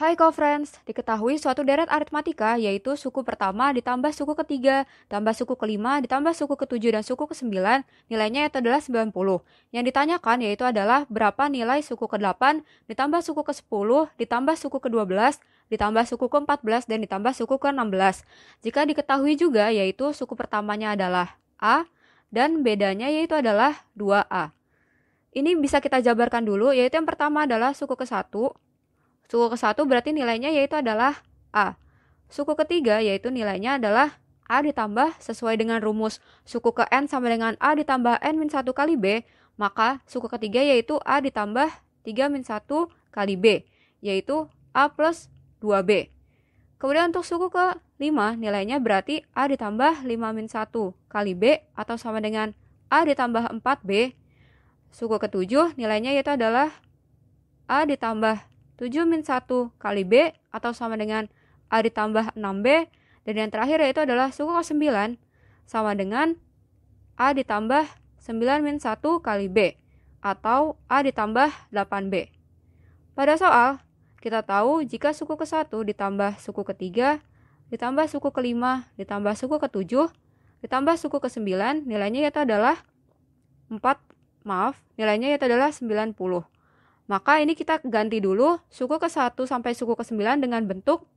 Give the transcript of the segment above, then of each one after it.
Hai co-friends, diketahui suatu deret aritmatika yaitu suku pertama ditambah suku ketiga, tambah suku kelima, ditambah suku ketujuh dan suku kesembilan, nilainya itu adalah 90. Yang ditanyakan yaitu adalah berapa nilai suku ke-8, ditambah suku ke-10, ditambah suku ke-12, ditambah suku ke-14, dan ditambah suku ke-16. Jika diketahui juga yaitu suku pertamanya adalah A, dan bedanya yaitu adalah 2A. Ini bisa kita jabarkan dulu, yaitu yang pertama adalah suku ke-1, Suku ke-1 berarti nilainya yaitu adalah A. Suku ketiga yaitu nilainya adalah A ditambah sesuai dengan rumus suku ke N sama dengan A ditambah N min 1 kali B, maka suku ketiga yaitu A ditambah 3 min 1 kali B, yaitu A plus 2B. Kemudian untuk suku ke 5, nilainya berarti A ditambah 5 min 1 kali B atau sama dengan A ditambah 4B. Suku ke 7, nilainya yaitu adalah A ditambah 7 min 1 kali B atau sama dengan A ditambah 6B. Dan yang terakhir yaitu adalah suku kos 9 sama dengan A ditambah 9 min 1 kali B atau A ditambah 8B. Pada soal, kita tahu jika suku ke-1 ditambah suku ke-3, ditambah suku ke-5, ditambah suku ke-7, ditambah suku ke-9, nilainya yaitu adalah 4, maaf, nilainya yaitu adalah 90. Maka ini kita ganti dulu suku ke-1 sampai suku ke-9 dengan bentuk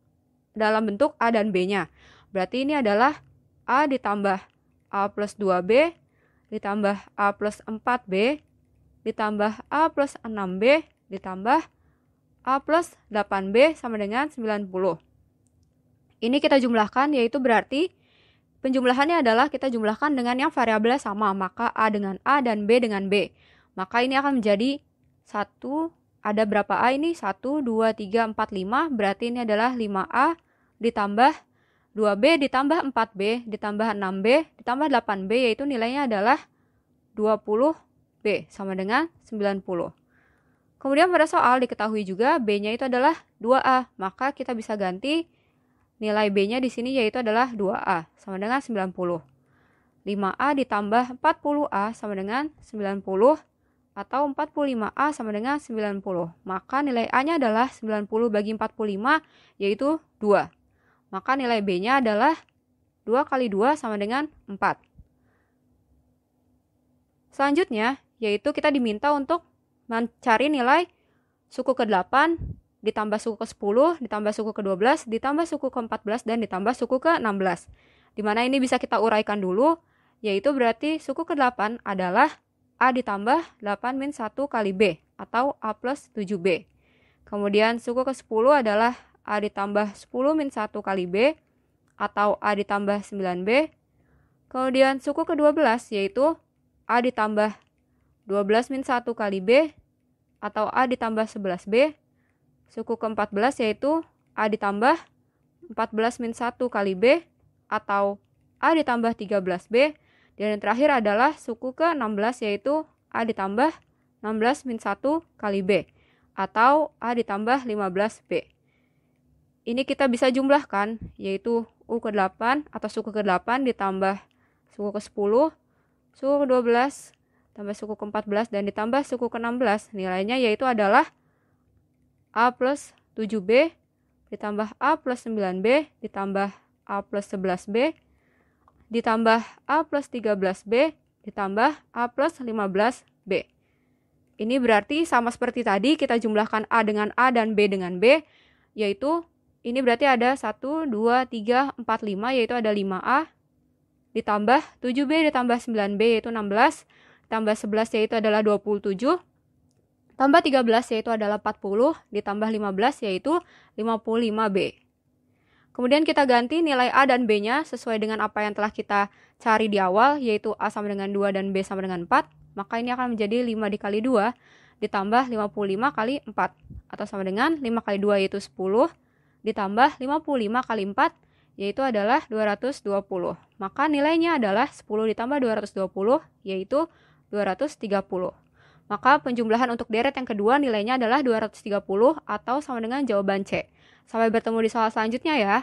dalam bentuk A dan B-nya. Berarti ini adalah A ditambah A plus 2B ditambah A plus 4B ditambah A plus 6B ditambah A plus 8B sama dengan 90. Ini kita jumlahkan yaitu berarti penjumlahannya adalah kita jumlahkan dengan yang variabelnya sama, maka A dengan A dan B dengan B. Maka ini akan menjadi 1 ada berapa A ini? 1, 2, 3, 4, 5. Berarti ini adalah 5A ditambah 2B ditambah 4B ditambah 6B ditambah 8B yaitu nilainya adalah 20B sama dengan 90. Kemudian pada soal diketahui juga B-nya itu adalah 2A, maka kita bisa ganti nilai B-nya di sini yaitu adalah 2A sama dengan 90. 5A ditambah 40A sama dengan 90 atau 45A sama dengan 90. Maka nilai A-nya adalah 90 bagi 45 yaitu 2. Maka nilai B-nya adalah 2 kali 2 sama dengan 4. Selanjutnya, yaitu kita diminta untuk mencari nilai suku ke-8 ditambah suku ke-10, ditambah suku ke-12, ditambah suku ke-14, dan ditambah suku ke-16. Dimana ini bisa kita uraikan dulu, yaitu berarti suku ke-8 adalah A ditambah 8 min 1 kali B atau A plus 7B. Kemudian suku ke-10 adalah A ditambah 10 min 1 kali B atau A ditambah 9B. Kemudian suku ke-12 yaitu A ditambah 12 min 1 kali B atau A ditambah 11B. Suku ke-14 yaitu A ditambah 14 min 1 kali B atau A ditambah 13B. Dan yang terakhir adalah suku ke-16 yaitu A ditambah 16 min 1 kali B atau A ditambah 15B. Ini kita bisa jumlahkan yaitu U ke-8 atau suku ke-8 ditambah suku ke-10, suku ke-12, tambah suku ke-14 dan ditambah suku ke-16 nilainya yaitu adalah A plus 7B ditambah A plus 9B ditambah A plus 11B ditambah A plus 13B ditambah A plus 15B. Ini berarti sama seperti tadi kita jumlahkan A dengan A dan B dengan B, yaitu ini berarti ada 1, 2, 3, 4, 5, yaitu ada 5A, ditambah 7B ditambah 9B yaitu 16, tambah 11 yaitu adalah 27, tambah 13 yaitu adalah 40, ditambah 15 yaitu 55B. Kemudian kita ganti nilai A dan B-nya sesuai dengan apa yang telah kita cari di awal, yaitu A sama dengan 2 dan B sama dengan 4. Maka ini akan menjadi 5 dikali 2 ditambah 55 kali 4. Atau sama dengan 5 kali 2 yaitu 10 ditambah 55 kali 4 yaitu adalah 220. Maka nilainya adalah 10 ditambah 220 yaitu 230. Maka penjumlahan untuk deret yang kedua nilainya adalah 230 atau sama dengan jawaban C. Sampai bertemu di soal selanjutnya ya.